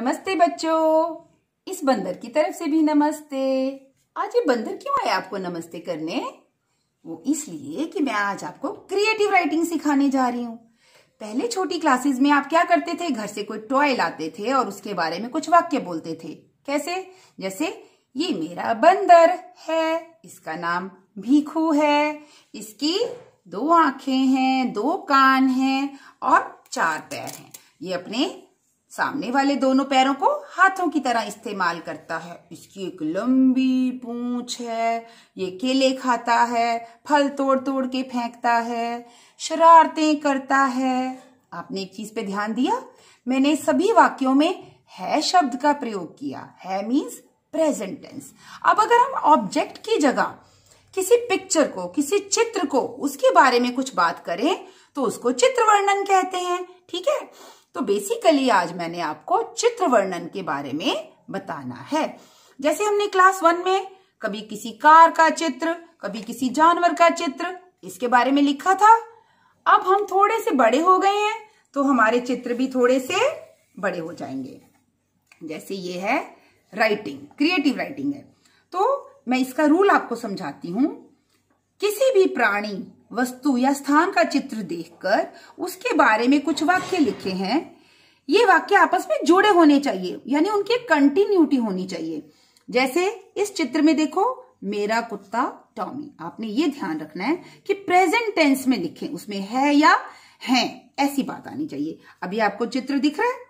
नमस्ते बच्चों इस बंदर की तरफ से भी नमस्ते आज ये बंदर क्यों आया आपको नमस्ते करने वो इसलिए कि मैं आज आपको क्रिएटिव राइटिंग सिखाने जा रही हूँ पहले छोटी क्लासेस में आप क्या करते थे घर से कोई टॉय लाते थे और उसके बारे में कुछ वाक्य बोलते थे कैसे जैसे ये मेरा बंदर है इसका नाम भीखू है इसकी दो आंखें हैं दो कान हैं और चार पैर हैं ये अपने सामने वाले दोनों पैरों को हाथों की तरह इस्तेमाल करता है इसकी एक लंबी पूंछ है ये केले खाता है फल तोड़ तोड़ के फेंकता है शरारतें करता है आपने एक चीज पे ध्यान दिया मैंने सभी वाक्यों में है शब्द का प्रयोग किया है मीन्स प्रेजेंट टेंस अब अगर हम ऑब्जेक्ट की जगह किसी पिक्चर को किसी चित्र को उसके बारे में कुछ बात करें तो उसको चित्र वर्णन कहते हैं ठीक है तो बेसिकली आज मैंने आपको चित्र वर्णन के बारे में बताना है जैसे हमने क्लास वन में कभी किसी कार का चित्र कभी किसी जानवर का चित्र इसके बारे में लिखा था अब हम थोड़े से बड़े हो गए हैं तो हमारे चित्र भी थोड़े से बड़े हो जाएंगे जैसे ये है राइटिंग क्रिएटिव राइटिंग है तो मैं इसका रूल आपको समझाती हूं किसी भी प्राणी वस्तु या स्थान का चित्र देखकर उसके बारे में कुछ वाक्य लिखे हैं ये वाक्य आपस में जुड़े होने चाहिए यानी उनकी कंटिन्यूटी होनी चाहिए जैसे इस चित्र में देखो मेरा कुत्ता टॉमी आपने ये ध्यान रखना है कि प्रेजेंट टेंस में लिखें उसमें है या है ऐसी बात आनी चाहिए अभी आपको चित्र दिख रहा है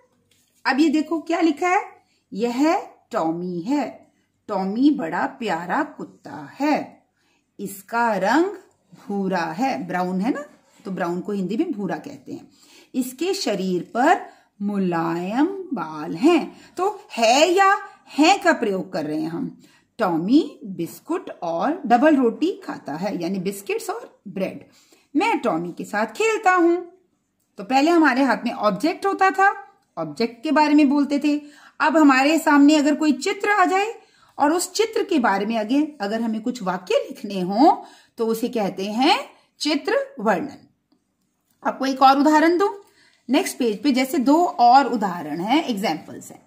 अब ये देखो क्या लिखा है यह टॉमी है टॉमी बड़ा प्यारा कुत्ता है इसका रंग भूरा है ब्राउन है ना तो ब्राउन को हिंदी में भूरा कहते हैं इसके शरीर पर मुलायम बाल हैं तो है या है का प्रयोग कर रहे हैं हम टॉमी बिस्कुट और डबल रोटी खाता है यानी बिस्किट्स और ब्रेड मैं टॉमी के साथ खेलता हूं तो पहले हमारे हाथ में ऑब्जेक्ट होता था ऑब्जेक्ट के बारे में बोलते थे अब हमारे सामने अगर कोई चित्र आ जाए और उस चित्र के बारे में आगे अगर हमें कुछ वाक्य लिखने हो तो उसे कहते हैं चित्र वर्णन आपको एक और उदाहरण दो नेक्स्ट पेज पे जैसे दो और उदाहरण है एग्जाम्पल्स है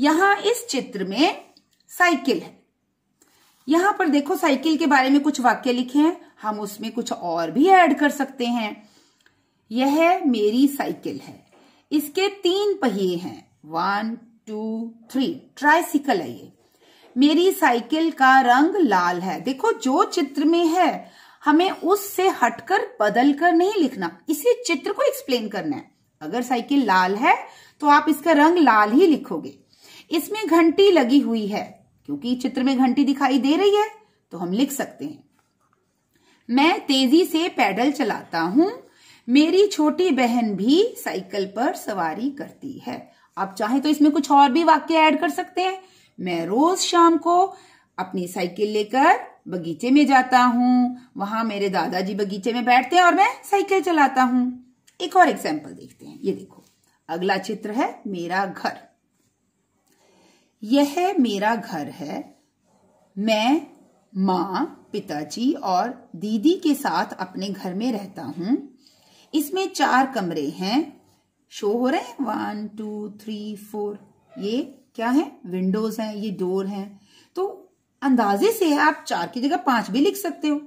यहां इस चित्र में साइकिल है यहां पर देखो साइकिल के बारे में कुछ वाक्य लिखे हैं हम उसमें कुछ और भी ऐड कर सकते हैं यह मेरी साइकिल है इसके तीन पहिए हैं वन टू थ्री ट्राइसिकल है ये मेरी साइकिल का रंग लाल है देखो जो चित्र में है हमें उससे हटकर बदल कर नहीं लिखना इसी चित्र को एक्सप्लेन करना है अगर साइकिल लाल है तो आप इसका रंग लाल ही लिखोगे इसमें घंटी लगी हुई है क्योंकि चित्र में घंटी दिखाई दे रही है तो हम लिख सकते हैं मैं तेजी से पैडल चलाता हूं मेरी छोटी बहन भी साइकिल पर सवारी करती है आप चाहे तो इसमें कुछ और भी वाक्य ऐड कर सकते हैं मैं रोज शाम को अपनी साइकिल लेकर बगीचे में जाता हूँ वहां मेरे दादाजी बगीचे में बैठते हैं और मैं साइकिल चलाता हूँ एक और एग्जाम्पल देखते हैं ये देखो अगला चित्र है मेरा घर यह मेरा घर है मैं माँ पिताजी और दीदी के साथ अपने घर में रहता हूँ इसमें चार कमरे हैं शो हो रहे हैं वन टू थ्री फोर ये क्या है विंडोज है ये डोर है तो अंदाजे से है आप चार की जगह पांच भी लिख सकते हो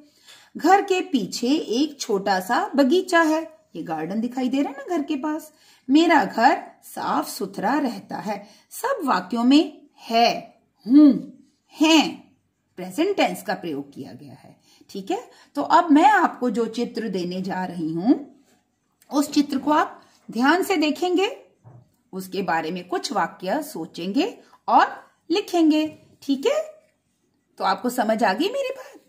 घर के पीछे एक छोटा सा बगीचा है ये गार्डन दिखाई दे रहा है ना घर के पास मेरा घर साफ सुथरा रहता है सब वाक्यों में है हूं है प्रेजेंट टेंस का प्रयोग किया गया है ठीक है तो अब मैं आपको जो चित्र देने जा रही हूं उस चित्र को आप ध्यान से देखेंगे उसके बारे में कुछ वाक्य सोचेंगे और लिखेंगे ठीक है तो आपको समझ आ गई मेरी बात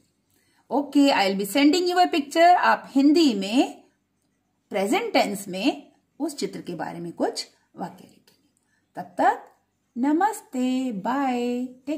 okay I will be sending your picture आप हिंदी में प्रेजेंट टेंस में उस चित्र के बारे में कुछ वाक्य लिखेंगे तब तक नमस्ते बाय टेक